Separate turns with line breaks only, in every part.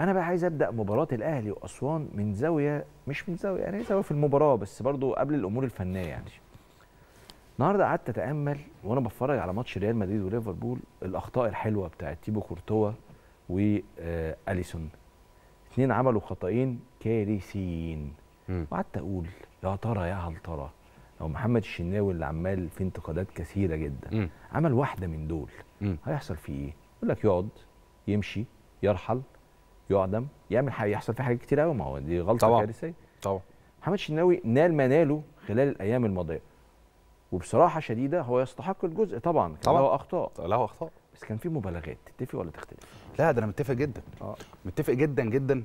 انا بقى عايز ابدا مباراه الاهلي واسوان من زاويه مش من زاويه يعني زاويه في المباراه بس برضو قبل الامور الفنيه يعني النهارده قعدت اتامل وانا بتفرج على ماتش ريال مدريد وليفربول الاخطاء الحلوه بتاعت تيبو كورتوا واليسون آه، اثنين عملوا خطأين كارثيين وقعدت اقول يا ترى يا هل ترى لو محمد الشناوي اللي عمال في انتقادات كثيره جدا م. عمل واحده من دول م. هيحصل فيه ايه؟ يقول لك يقعد يمشي يرحل يعدم يعمل يحصل فيه حاجات كتير قوي ما هو دي غلطه طبعا كارثيه طبعا محمد الشناوي نال ما ناله خلال الايام الماضيه وبصراحه شديده هو يستحق الجزء طبعا كان طبعا له اخطاء له اخطاء بس كان في مبالغات تتفق ولا تختلف لا ده انا متفق جدا آه. متفق جدا جدا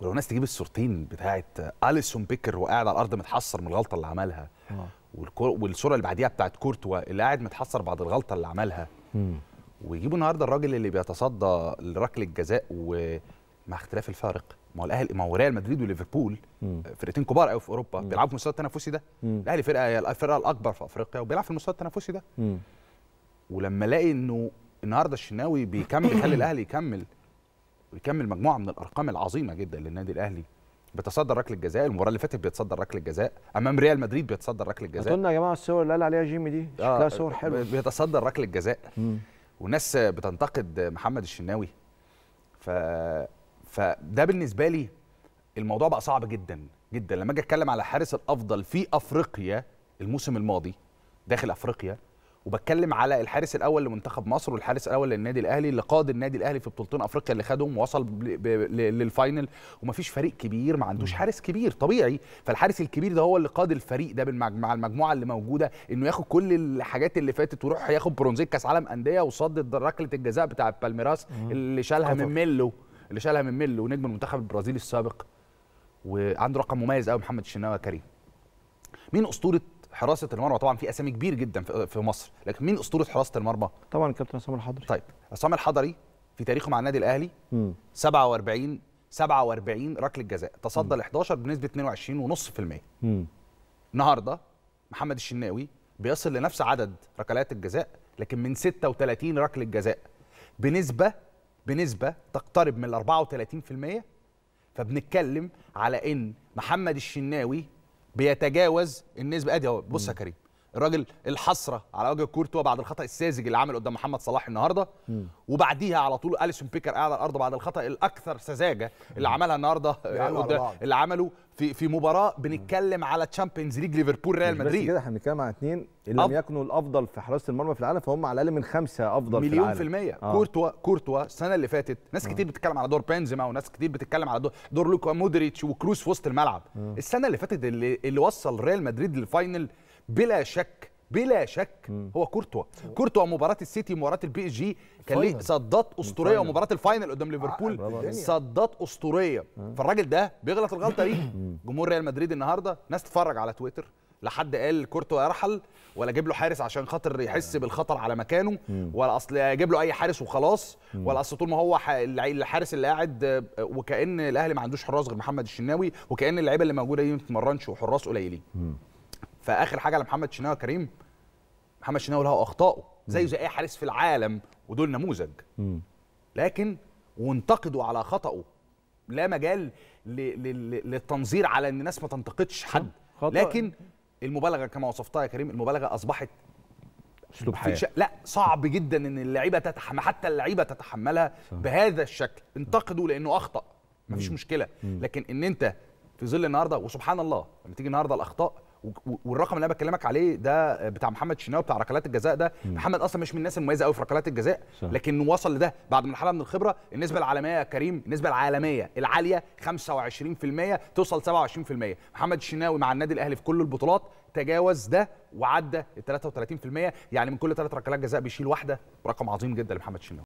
ولو الناس تجيب الصورتين بتاعه اليسون بيكر وقاعد على الارض متحسر من الغلطه اللي عملها آه. والصوره اللي بعديها بتاعه كورتوا اللي قاعد متحسر بعد الغلطه اللي عملها ويجيبوا النهارده الراجل اللي بيتصدى لركله الجزاء ومع اختلاف الفارق ما هو الاهلي ما هو ريال مدريد وليفربول فرقتين كبار قوي في اوروبا مم. بيلعبوا في المستوى التنافسي ده الاهلي فرقه الفرقه الاكبر في افريقيا وبيلعب في المستوى التنافسي ده مم. ولما الاقي انه النهارده الشناوي بيكمل يخلي الاهلي يكمل ويكمل مجموعه من الارقام العظيمه جدا للنادي الاهلي بيتصدر ركله الجزاء المباراه اللي فاتت بيتصدر ركله الجزاء امام ريال مدريد بيتصدر ركله الجزاء قلنا يا جماعه الصور اللي قال عليها جيمي دي شكلها آه، صور حلوه بيتصدر ركله الجزاء وناس بتنتقد محمد الشناوي ف فده بالنسبه لي الموضوع بقى صعب جدا جدا لما اجي اتكلم على حارس الافضل في افريقيا الموسم الماضي داخل افريقيا وبتكلم على الحارس الاول لمنتخب مصر والحارس الاول للنادي الاهلي اللي قاد النادي الاهلي في بطولتين افريقيا اللي خدهم ووصل للفاينل ومفيش فريق كبير ما عندوش حارس كبير طبيعي فالحارس الكبير ده هو اللي قاد الفريق ده مع المجموعه اللي موجوده انه ياخد كل الحاجات اللي فاتت ويروح ياخد برونزيه كاس عالم انديه وصد ركله الجزاء بتاع بالميراس اللي شالها من ميلو اللي شالها من ميلو ونجم المنتخب البرازيلي السابق وعنده رقم مميز قوي محمد الشناوي كريم مين اسطوره حراسه المرمى طبعا في اسامي كبير جدا في مصر لكن مين اسطوره حراسه المرمى طبعا كابتن عصام الحضري طيب عصام الحضري في تاريخه مع النادي الاهلي 47 47 ركله جزاء تصدى ال 11 بنسبه 22.5% النهارده محمد الشناوي بيصل لنفس عدد ركلات الجزاء لكن من 36 ركله جزاء بنسبه بنسبه تقترب من 34% فبنتكلم على ان محمد الشناوي بيتجاوز النسبه ادي اهو بص يا كريم الراجل الحسره على وجه كورتوا بعد الخطا الساذج اللي عمله قدام محمد صلاح النهارده وبعديها على طول اليسون بيكر قاعد على الارض بعد الخطا الاكثر سذاجه اللي عملها النهارده اللي عمله في في مباراه بنتكلم على تشامبيونز ليج ليفربول ريال مدريد بس كده احنا بنتكلم على اثنين ان لم يكنوا الافضل في حراسه المرمى في العالم فهم على الاقل من خمسه افضل في, العالم. مليون في المية آه. كورتوا كورتوا السنه اللي فاتت ناس آه. كتير بتتكلم على دور بنزيما وناس كتير بتتكلم على دور, دور لوكا مودريتش وكروس في وسط الملعب آه. السنه اللي فاتت اللي, اللي وصل ريال مدريد للفاينل بلا شك بلا شك هو كورتوا كورتوا مباراه السيتي مباراه البي اس جي كان ليه صدات اسطوريه ومباراه الفاينل قدام ليفربول آه، صدات اسطوريه فالراجل ده بيغلط الغلطه دي جمهور ريال مدريد النهارده ناس تتفرج على تويتر لحد قال كورتوا يرحل ولا اجيب له حارس عشان خاطر يحس آه. بالخطر على مكانه ولا اصل اجيب له اي حارس وخلاص ولا اصل طول ما هو الحارس اللي قاعد وكان الاهلي ما عندوش حراس غير محمد الشناوي وكان اللعيبه اللي موجوده دي ما بتتمرنش وحراس قليلين فاخر حاجه لمحمد شناوي كريم محمد شناوي له اخطائه زيه زي اي حارس في العالم ودول نموذج لكن وانتقدوا على خطأه لا مجال للتنظير على ان الناس ما تنتقدش حد لكن المبالغه كما وصفتها يا كريم المبالغه اصبحت اسلوب حياه ش... لا صعب جدا ان اللعيبه تتحمل حتى اللعيبه تتحملها صح. بهذا الشكل انتقدوا لانه اخطا مفيش مم. مشكله مم. لكن ان انت في ظل النهارده وسبحان الله لما تيجي النهارده الاخطاء والرقم اللي انا بكلمك عليه ده بتاع محمد شناوي بتاع ركلات الجزاء ده مم. محمد اصلا مش من الناس المميزه قوي في ركلات الجزاء صح. لكن وصل لده بعد مرحله من الخبره النسبه العالميه يا كريم النسبه العالميه العاليه 25% توصل 27% محمد الشناوي مع النادي الاهلي في كل البطولات تجاوز ده وعدى ال 33% يعني من كل ثلاث ركلات جزاء بيشيل واحده رقم عظيم جدا لمحمد شناوي